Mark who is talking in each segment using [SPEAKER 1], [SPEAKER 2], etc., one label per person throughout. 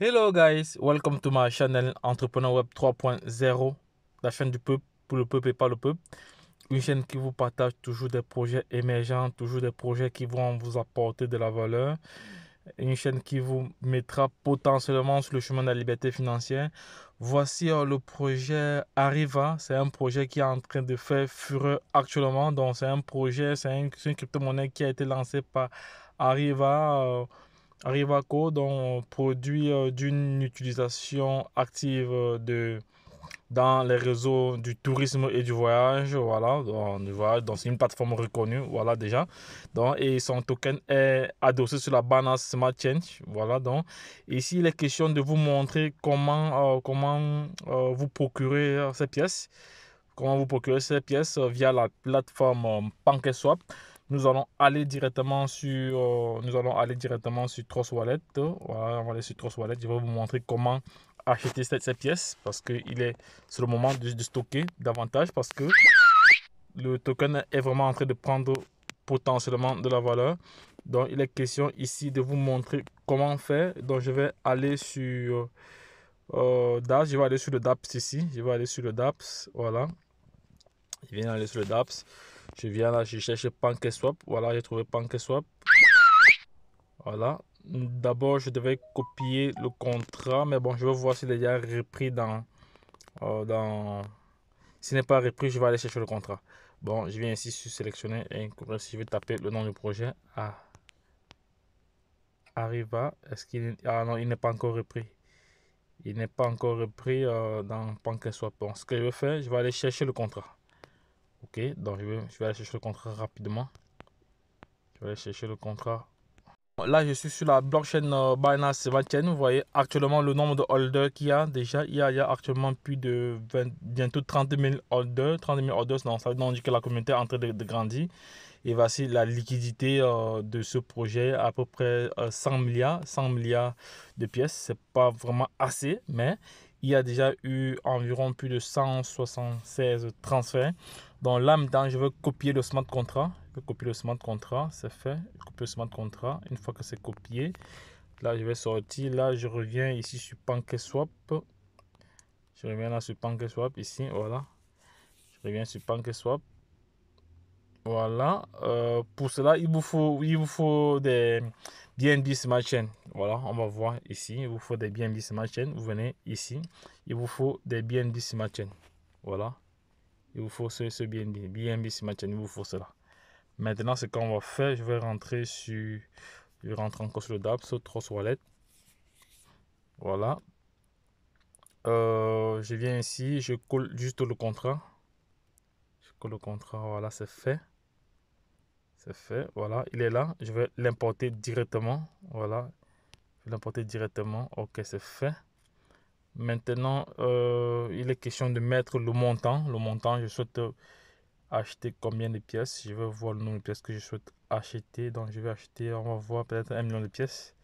[SPEAKER 1] Hello guys, welcome to my channel Entrepreneur Web 3.0, la chaîne du peuple, pour le peuple et pas le peuple. Une chaîne qui vous partage toujours des projets émergents, toujours des projets qui vont vous apporter de la valeur. Une chaîne qui vous mettra potentiellement sur le chemin de la liberté financière. Voici euh, le projet Arriva. C'est un projet qui est en train de faire fureur actuellement. Donc c'est un projet, c'est une, crypto-monnaie qui a été lancée par Arriva. Euh, Arrivaco, dont produit euh, d'une utilisation active euh, de dans les réseaux du tourisme et du voyage, voilà, donc c'est une plateforme reconnue, voilà déjà, et son token est adossé sur la banane SmartChange. voilà, donc, ici il est question de vous montrer comment, euh, comment vous procurer ces pièces, comment vous procurer ces pièces via la plateforme PancakeSwap, allons aller directement sur euh, nous allons aller directement sur Trust Wallet voilà, on va aller sur Trust Wallet je vais vous montrer comment acheter cette, pièce parce que il est c'est le moment de, stocker davantage parce que le token est vraiment en train de prendre potentiellement de la valeur donc il est question ici de vous montrer comment faire donc je vais aller sur euh, euh je vais aller sur le DAPS ici je vais aller sur le DAPS voilà je viens aller sur le DAPS je viens là, je cherche PancakeSwap. Voilà, j'ai trouvé PancakeSwap. Voilà. D'abord, je devais copier le contrat, mais bon, je vais voir si déjà repris dans. Euh, dans... S'il n'est pas repris, je vais aller chercher le contrat. Bon, je viens ici sur sélectionner et je vais taper le nom du projet. Ah. Arriva. Est-ce qu'il. Ah non, il n'est pas encore repris. Il n'est pas encore repris euh, dans PancakeSwap. Bon, ce que je vais faire, je vais aller chercher le contrat. Ok, donc je vais, aller chercher le contrat rapidement. Je vais aller chercher le contrat. Là, je suis sur la blockchain euh, Binance Chain. Vous voyez actuellement le nombre de holders qu'il y a déjà. Il y a, actuellement plus de 20, bientôt 30 000 holders. 30 000 holders, non, ça veut dire que la communauté est en train de, grandir. Et voici la liquidité euh, de ce projet, à peu près 100 euh, milliards, 100 milliards de pièces. C'est pas vraiment assez, mais il y a déjà eu environ plus de 176 transferts. Dans l'âme je veux copier le smart contract. Je copier le smart contract, c'est fait. copier le smart contract. Une fois que c'est copié, là, je vais sortir. Là, je reviens ici sur PancakeSwap. Je reviens là sur PancakeSwap, ici, voilà. Je reviens sur PancakeSwap. Voilà. Euh, pour cela, il vous faut, il vous faut des BNB Smart Chain. Voilà, on va voir ici. Il vous faut des BNB Smart Chain. Vous venez ici. Il vous faut des BNB Smart Chain. Voilà. Il vous faut ce, ce BNB. BNB Smart Chain, il vous faut cela. Maintenant, ce qu'on va faire, je vais rentrer sur... Je rentrer encore sur le DAP, sur Trust Wallet. Voilà. Euh, je viens ici, je colle juste le contrat. Je colle le contrat, voilà, c'est fait fait. Voilà, il est là. Je vais l'importer directement. Voilà. Je vais l'importer directement. Ok, c'est fait. Maintenant, euh, il est question de mettre le montant. Le montant, je souhaite acheter combien de pièces. Je vais voir le nombre de pièces que je souhaite acheter. Donc, je vais acheter, on va voir peut-être un million de pièces.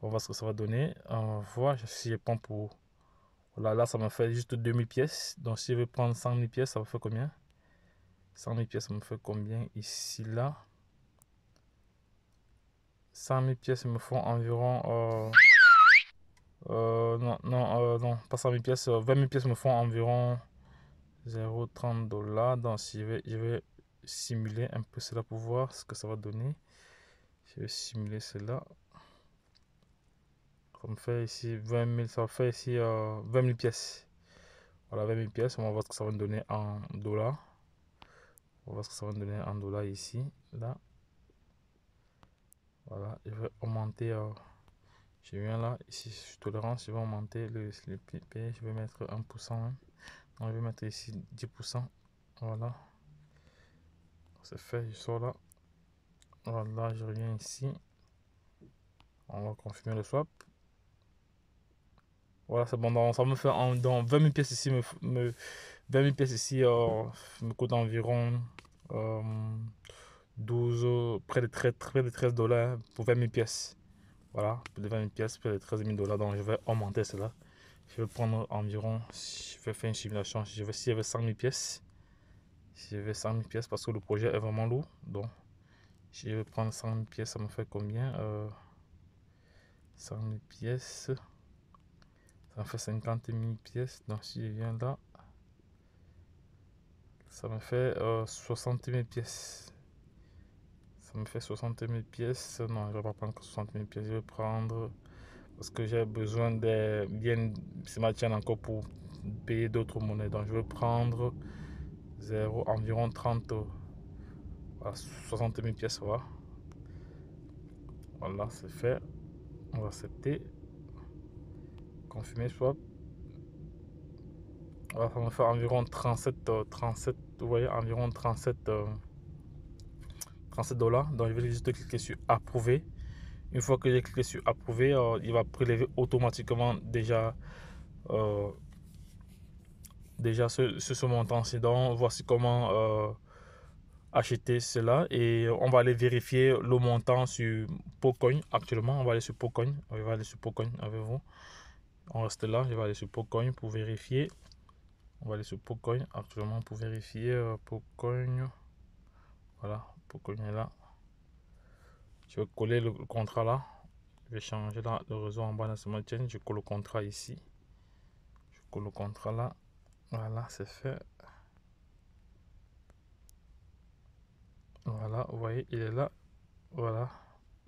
[SPEAKER 1] On va voir ce que ça va donner. On va voir si je prends pour... Voilà, là, ça m'a fait juste 2000 pièces. Donc, si je veux prendre 100 000 pièces, ça va faire combien 100 000 pièces, me fait combien ici, là 100 000 pièces me font environ... Euh, euh, non, non, euh, non, pas 100 000 pièces. 20 000 pièces me font environ 0,30 dollars. Donc, je vais, simuler un peu cela pour voir ce que ça va donner. Je vais simuler cela. Comme fait ici 20 000, ça fait ici 20 000 pièces. Voilà, 20 000 pièces. On va voir ce que ça va me donner en dollars. On va que ça va me donner en dollars ici. Là. Voilà. Je vais augmenter. Euh, je viens là. Ici, je suis tolérance. Je vais augmenter le, le Je vais mettre 1%. Donc, hein. je vais mettre ici 10%. Voilà. C'est fait. Je sors là. Voilà. Je reviens ici. On va confirmer le swap. Voilà, c'est bon. Donc, ça me fait en, dans 20 000 pièces ici. me 20 000 pièces ici euh, me coûte environ 12, euh, près de 13, près de 13 dollars pour 20 000 pièces. Voilà, 20 pièces, près de 13 000 dollars. Donc je vais augmenter cela. Je vais prendre environ, je vais faire une simulation, je vais, si avait 100 000 pièces, si j'avais 100 000 pièces parce que le projet est vraiment lourd. Donc si je vais prendre 100 000 pièces, ça me fait combien 100 euh, 000 pièces, ça me fait 50 000 pièces. Donc si je viens là, ça me fait 60 euh, 000 pièces. Ça me fait 60 000 pièces. Non, je ne vais pas prendre 60 000 pièces. Je vais prendre... Parce que j'ai besoin des biens... C'est ma tienne encore pour payer d'autres monnaies. Donc, je vais prendre 0, environ 30... Euh, à 60 000 pièces, voilà. Voilà, c'est fait. On va accepter. Confirmer swap ça va faire environ 37, 37 voyez, environ 37, 37 euh, dollars. Donc, je vais juste cliquer sur approuver. Une fois que j'ai cliqué sur approuver, euh, il va prélever automatiquement déjà, euh, déjà ce, ce, montant Donc, voici comment acheter cela. Et on va aller vérifier le montant sur Pocoin actuellement. On va aller sur Pocoin. On va aller sur Pocoin avec vous. On reste là. Je vais aller sur Pocoin pour vérifier on va aller sur Pocoin actuellement pour vérifier euh, Pocoin voilà Pocoin est là je vais coller le, contrat là je vais changer le réseau en bas de ce maintien je colle le contrat ici je colle le contrat là voilà c'est fait voilà vous voyez il est là voilà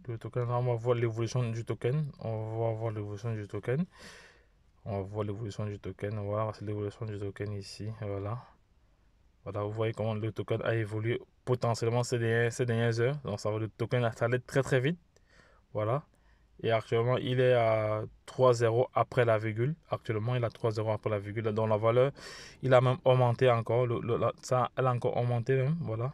[SPEAKER 1] le token là on va voir l'évolution du token on va voir l'évolution du token on voit l'évolution du token voilà c'est l'évolution du token ici voilà voilà vous voyez comment le token a évolué potentiellement ces dernières, heures donc ça va le token a salé très très vite voilà et actuellement il est à 3-0 après la virgule actuellement il a 3-0 après la virgule donc la valeur il a même augmenté encore le, ça elle a encore augmenté même voilà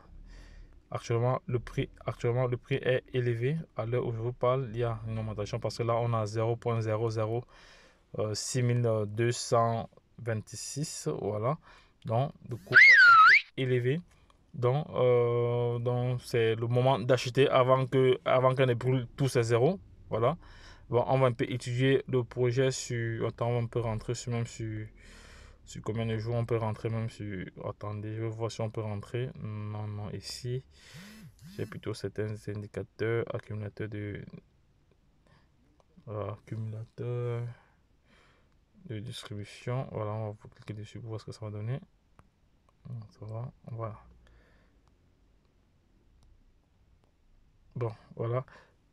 [SPEAKER 1] actuellement le prix actuellement le prix est élevé à l'heure où je vous parle il y a une augmentation parce que là on a 0.00 6226. Euh, voilà. Donc, du coup, élevé. Donc, euh, donc c'est le moment d'acheter avant que avant qu'on brûle tous à zéro. Voilà. Bon, on va un peu étudier le projet sur. Attends, on peut rentrer sur même sur. Sur combien de jours on peut rentrer même sur. Attendez, je vois si on peut rentrer. Non, non, ici. J'ai plutôt certains indicateurs, accumulateurs de. Euh, accumulateurs de distribution. Voilà, on va cliquer dessus pour voir ce que ça va donner. voilà. Bon, voilà.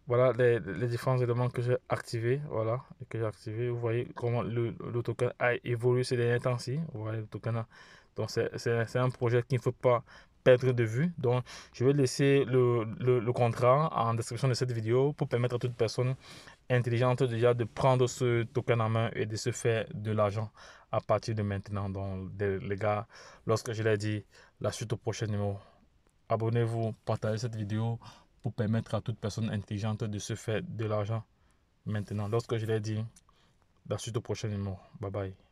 [SPEAKER 1] Voilà les, les différents éléments que j'ai activé Voilà, et que j'ai activé. Vous voyez comment le, token a évolué ces derniers temps-ci. Vous voyez le token a. Donc, c'est un projet qu'il ne faut pas perdre de vue. Donc, je vais laisser le, le, contrat en description de cette vidéo pour permettre à toute personne intelligente déjà de prendre ce token en main et de se faire de l'argent à partir de maintenant. Donc, les gars, lorsque je l'ai dit, la suite au prochain numéro. Abonnez-vous, partagez cette vidéo pour permettre à toute personne intelligente de se faire de l'argent maintenant. Lorsque je l'ai dit, la suite au prochain numéro. Bye bye.